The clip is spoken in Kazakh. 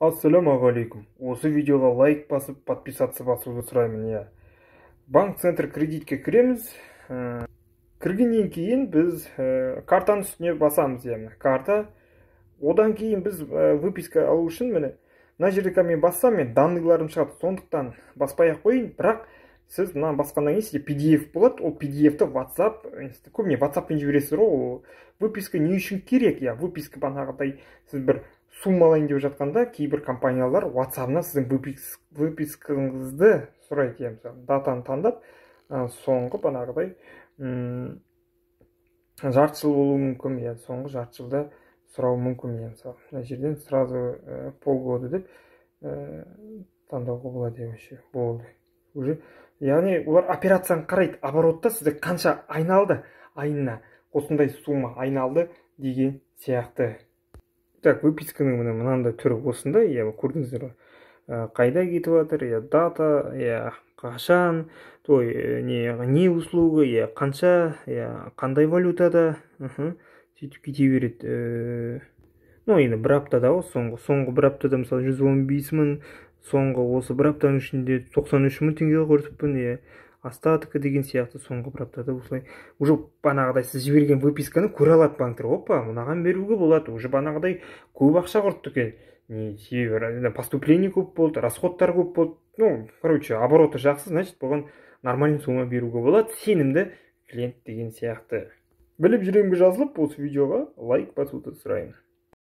ассалаумағалейкум осы видеоға лайк басып подписаться басуды сұраймын иә банк центр кредитке кіреміз э, кіргеннен кейін біз э, картаның үстіне басамыз карта одан кейін біз э, выписка алу үшін міне мына жерде мен бассам мен данныйларым шығады сондықтан баспай ақ қояйын бірақ сіз мынаны басқаннан кейін сізде pdf болады ол pdf-ті whatsapp көбіне whatsappпен жібересіз ғой ол выписка не үшін керек иә выписка бағанағыдай сіз бір сумма алайын деп жатқанда кейбір компаниялар ватсабына сіздің выпискаңызды сұрайды иә мысалы датаны таңдап соңғы бағанағыдай жарты жыл болуы мүмкін иә соңғы жарты жылда сұрауы мүмкін иә мысалы мына жерден сразу э, полгода деп э, таңдауға болады вообще болды уже яғни олар операцияны қарайды оборотта сізде қанша айналды айына осындай сумма айналды деген сияқты так выписканың міне мынандай түрі осындай иә көрдіңіздер ғой э, қайда кетіп жатыр иә дата иә қашан той э, не не услуга иә қанша иә қандай валютада сөйтіп кете береді э. ну енді бір аптада ғой соңғы соңғы бір аптада мысалы жүз он бес мың соңғы осы бір аптаның ішінде 93 үш мың теңге құртыппын иә остатка деген сияқты соңғы бір аптада осылай уже бағанағыдай сіз жіберген выписканы көре алады банктер опа мынаған беруге болады уже бағанағыдай көп ақша құртты иә. екен себебі поступление көп болды расходтар көп болды ну короче обороты жақсы значит бұған нормальный сумма беруге болады сенімді клиент деген сияқты біліп жүрегімге жазылып осы видеоға лайк басуды сұраймын